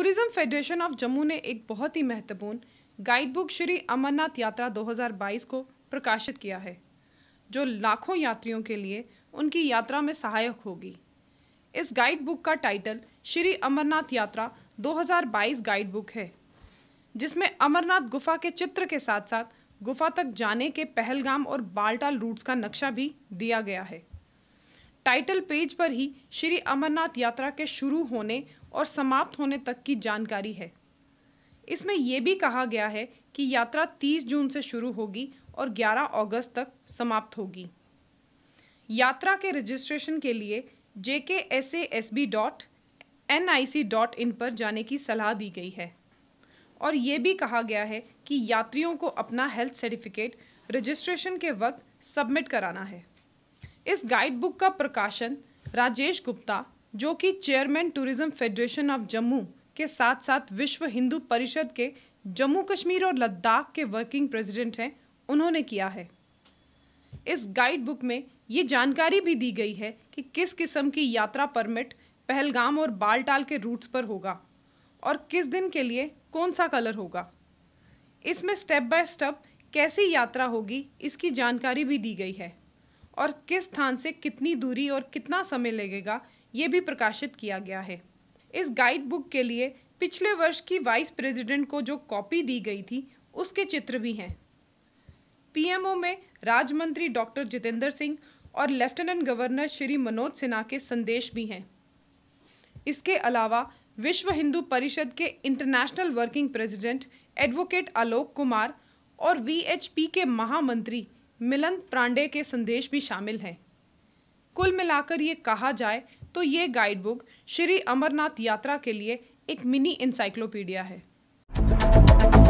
tourism federation of Jammu ने एक बहुत ही महत्वपूर्ण गाइड बुक श्री अमरनाथ यात्रा 2022 को प्रकाशित किया है जो लाखों यात्रियों के लिए उनकी यात्रा में सहायक होगी इस गाइडबुक का टाइटल श्री अमरनाथ यात्रा 2022 गाइड बुक है जिसमें अमरनाथ गुफा के चित्र के साथ साथ गुफा तक जाने के पहलगाम और बाल्टाल रूट्स का नक्शा भी दिया गया है टाइटल पेज पर ही श्री अमरनाथ यात्रा के शुरू होने और समाप्त होने तक की जानकारी है इसमें यह भी कहा गया है कि यात्रा 30 जून से शुरू होगी और 11 अगस्त तक समाप्त होगी यात्रा के रजिस्ट्रेशन के लिए J K S A S B dot N I C dot in पर जाने की सलाह दी गई है और ये भी कहा गया है कि यात्रियों को अपना हेल्थ सर्टिफिकेट रजिस्ट्रेशन के वक्त सबमिट कराना है इस गाइड बुक का प्रकाशन राजेश गुप्ता जो कि chairman tourism federation of Jammu के साथ साथ विश्व हिंदू परिषद के जम्मू कश्मीर और लद्दाख के वर्किंग प्रेसिडेंट हैं उन्होंने किया है इस गाइड बुक में ये जानकारी भी दी गई है कि किस किस्म की यात्रा परमिट पहलगाम और बालटाल के रूट्स पर होगा और किस दिन के लिए कौन सा कलर होगा इसमें स्टेप बाय स्टेप कैसी यात्रा होगी इसकी जानकारी भी दी गई है और किस स्थान से कितनी दूरी और कितना समय लगेगा ये भी प्रकाशित किया गया है इस गाइड बुक के लिए पिछले वर्ष की वाइस प्रेसिडेंट को जो कॉपी दी गई थी उसके चित्र भी हैं पीएमओ में राज्य मंत्री डॉक्टर जितेंद्र सिंह और लेफ्टिनेंट गवर्नर श्री मनोज सिन्हा के संदेश भी हैं इसके अलावा विश्व हिंदू परिषद के international working president advocate Alok Kumar और वीएचपी के महामंत्री मिलन प्रांडे के संदेश भी शामिल हैं कुल मिलाकर ये कहा जाए तो ये गाइडबुक श्री अमरनाथ यात्रा के लिए एक मिनी इंसाइक्लोपीडिया है